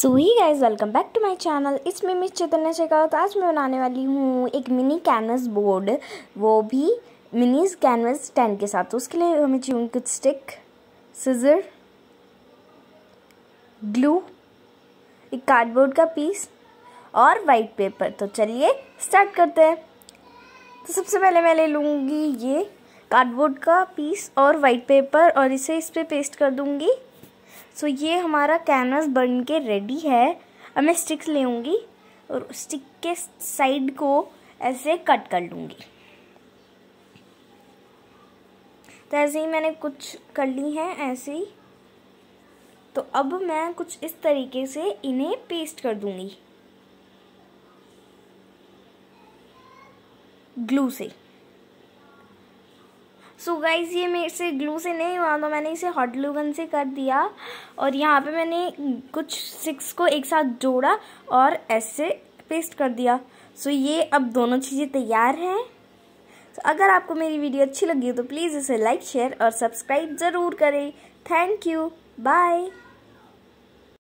so hi guys welcome back to my channel इसमें miss Chaitanya Shekha तो आज मैं बनाने वाली हूँ एक मिनी कैनवस बोर्ड वो भी मिनी कैनवस टेन के साथ तो उसके लिए हमें चाहिए कुछ स्टिक सिजर ग्लू एक कार्डबोर्ड का पीस और वाइट पेपर तो चलिए स्टार्ट करते हैं तो सबसे पहले मैं ले लूँगी ये कार्डबोर्ड का पीस और वाइट पेपर और इसे इस पर पे पेस्ट कर दूँगी सो ये हमारा कैनवास बन के रेडी है अब मैं स्टिक्स ले और स्टिक के साइड को ऐसे कट कर लूँगी तो ऐसे ही मैंने कुछ कर ली हैं ऐसे ही तो अब मैं कुछ इस तरीके से इन्हें पेस्ट कर दूंगी ग्लू से सो so गाइज़ ये मेरे से ग्लू से नहीं हुआ तो मैंने इसे हॉट ग्लू गन से कर दिया और यहाँ पे मैंने कुछ सिक्स को एक साथ जोड़ा और ऐसे पेस्ट कर दिया सो so ये अब दोनों चीज़ें तैयार हैं so अगर आपको मेरी वीडियो अच्छी लगी हो तो प्लीज़ इसे लाइक शेयर और सब्सक्राइब ज़रूर करें थैंक यू बाय